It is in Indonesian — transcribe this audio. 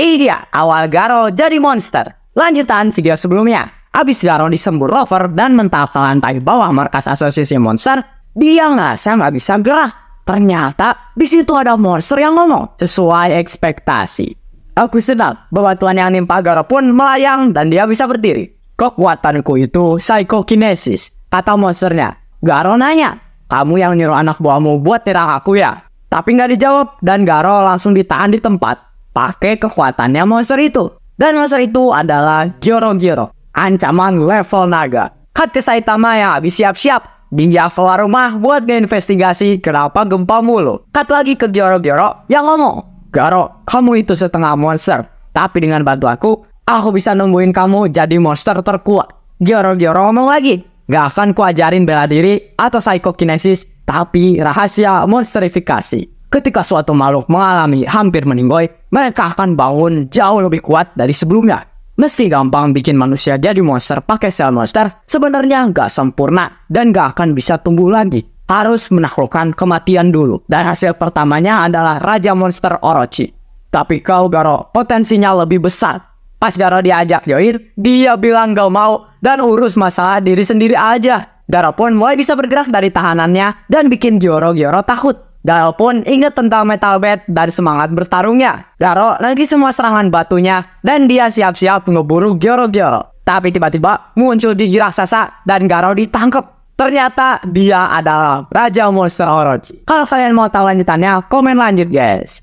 Ini dia, awal Garo jadi monster. Lanjutan video sebelumnya. Abis Garo disembur rover dan mental ke lantai bawah markas asosiasi monster, dia nggak, saya nggak bisa gerak. Ternyata di situ ada monster yang ngomong sesuai ekspektasi. Aku senang bahwa tuan yang nimpa Garo pun melayang dan dia bisa berdiri. Kekuatanku itu psikokinesis, kata monsternya. Garo nanya, kamu yang nyuruh anak buahmu buat nyerang aku ya? Tapi nggak dijawab dan Garo langsung ditahan di tempat pakai kekuatannya monster itu. Dan monster itu adalah Gyoro Gyoro, ancaman level naga. Hati Saitama yang habis siap-siap, dia keluar rumah buat ngeinvestigasi kenapa gempa mulu. Cut lagi ke Gyoro Gyoro yang ngomong, Garo, kamu itu setengah monster. Tapi dengan bantu aku aku bisa nemuin kamu jadi monster terkuat. Gyoro Gyoro ngomong lagi, gak akan kuajarin bela diri atau psikokinesis, tapi rahasia monsterifikasi. Ketika suatu makhluk mengalami hampir meninggoy, mereka akan bangun jauh lebih kuat dari sebelumnya. Meski gampang bikin manusia jadi monster pakai sel monster, sebenarnya nggak sempurna dan nggak akan bisa tumbuh lagi. Harus menaklukkan kematian dulu. Dan hasil pertamanya adalah Raja Monster Orochi. Tapi kau Garo, potensinya lebih besar. Pas Garo diajak join, dia bilang gak mau dan urus masalah diri sendiri aja. Garo pun mulai bisa bergerak dari tahanannya dan bikin Gioro-Gioro takut. Daro pun ingat tentang Metal Bat dan semangat bertarungnya. Garo lagi semua serangan batunya dan dia siap-siap ngeburu Gyoro-Gyoro. Tapi tiba-tiba muncul gigi sasa dan Garo ditangkap. Ternyata dia adalah Raja Monster Orochi. Kalau kalian mau tahu lanjutannya, komen lanjut guys.